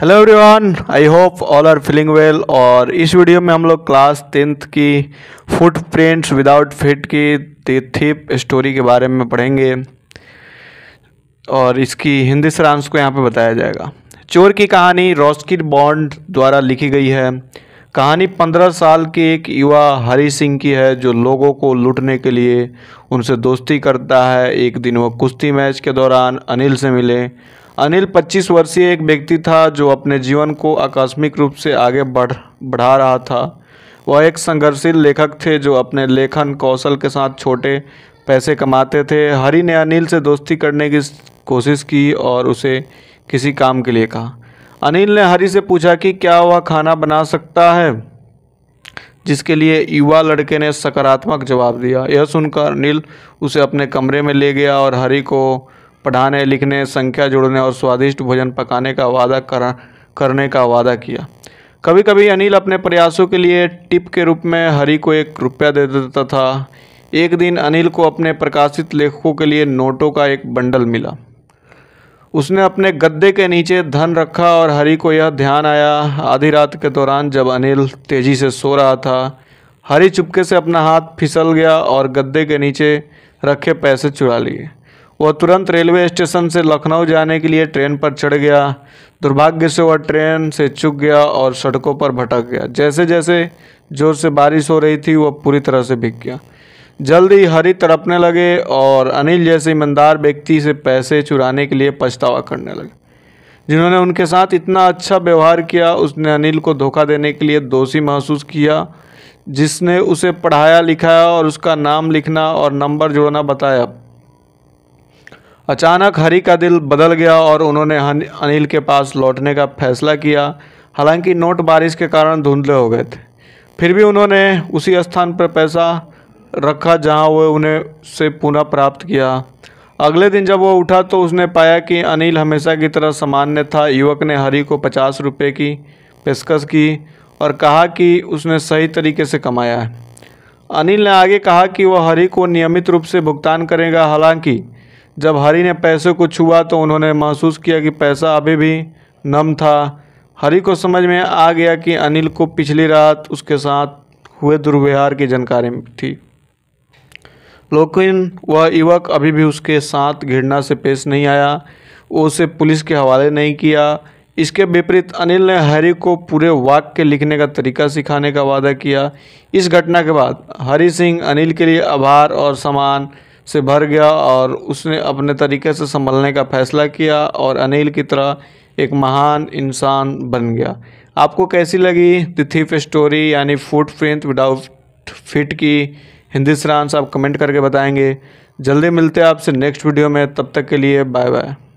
hello everyone I hope all are feeling well और इस video में हम लोग क्लास टेंथ की फुटप्रिंट्स विदाउट फिट की थीप स्टोरी के बारे में पढ़ेंगे और इसकी हिंदी सरांस को यहाँ पे बताया जाएगा चोर की कहानी रॉस्किट बॉन्ड द्वारा लिखी गई है कहानी पंद्रह साल के एक युवा हरी सिंह की है जो लोगों को लूटने के लिए उनसे दोस्ती करता है एक दिन वह कुश्ती मैच के दौरान अनिल से मिले अनिल 25 वर्षीय एक व्यक्ति था जो अपने जीवन को आकस्मिक रूप से आगे बढ़ बढ़ा रहा था वह एक संघर्षशील लेखक थे जो अपने लेखन कौशल के साथ छोटे पैसे कमाते थे हरि ने अनिल से दोस्ती करने की कोशिश की और उसे किसी काम के लिए कहा अनिल ने हरि से पूछा कि क्या वह खाना बना सकता है जिसके लिए युवा लड़के ने सकारात्मक जवाब दिया यह सुनकर अनिल उसे अपने कमरे में ले गया और हरि को पढ़ाने लिखने संख्या जोड़ने और स्वादिष्ट भोजन पकाने का वादा कर करने का वादा किया कभी कभी अनिल अपने प्रयासों के लिए टिप के रूप में हरी को एक रुपया दे देता था एक दिन अनिल को अपने प्रकाशित लेखकों के लिए नोटों का एक बंडल मिला उसने अपने गद्दे के नीचे धन रखा और हरि को यह ध्यान आया आधी रात के दौरान जब अनिल तेज़ी से सो रहा था हरि चुपके से अपना हाथ फिसल गया और गद्दे के नीचे रखे पैसे चुरा लिए वह तुरंत रेलवे स्टेशन से लखनऊ जाने के लिए ट्रेन पर चढ़ गया दुर्भाग्य से वह ट्रेन से चुक गया और सड़कों पर भटक गया जैसे जैसे ज़ोर से बारिश हो रही थी वह पूरी तरह से भीग गया जल्द ही हरी तड़पने लगे और अनिल जैसे ईमानदार व्यक्ति से पैसे चुराने के लिए पछतावा करने लगे जिन्होंने उनके साथ इतना अच्छा व्यवहार किया उसने अनिल को धोखा देने के लिए दोषी महसूस किया जिसने उसे पढ़ाया लिखाया और उसका नाम लिखना और नंबर जोड़ना बताया अचानक हरी का दिल बदल गया और उन्होंने अनिल के पास लौटने का फैसला किया हालांकि नोट बारिश के कारण धुंधले हो गए थे फिर भी उन्होंने उसी स्थान पर पैसा रखा जहां वह उन्हें से पुनः प्राप्त किया अगले दिन जब वह उठा तो उसने पाया कि अनिल हमेशा की तरह सामान्य था युवक ने हरी को पचास रुपये की पेशकश की और कहा कि उसने सही तरीके से कमाया है अनिल ने आगे कहा कि वह हरी को नियमित रूप से भुगतान करेगा हालांकि जब हरी ने पैसे को छुआ तो उन्होंने महसूस किया कि पैसा अभी भी नम था हरी को समझ में आ गया कि अनिल को पिछली रात उसके साथ हुए दुर्व्यवहार की जानकारी थी लेकिन वह युवक अभी भी उसके साथ घृणा से पेश नहीं आया वो उसे पुलिस के हवाले नहीं किया इसके विपरीत अनिल ने हरी को पूरे वाक्य के लिखने का तरीका सिखाने का वादा किया इस घटना के बाद हरी सिंह अनिल के लिए आभार और समान से भर गया और उसने अपने तरीके से संभलने का फैसला किया और अनिल की तरह एक महान इंसान बन गया आपको कैसी लगी द थीफ स्टोरी यानी फुट प्रिंट विदाउट फिट की हिंदी सरांश आप कमेंट करके बताएंगे जल्दी मिलते हैं आपसे नेक्स्ट वीडियो में तब तक के लिए बाय बाय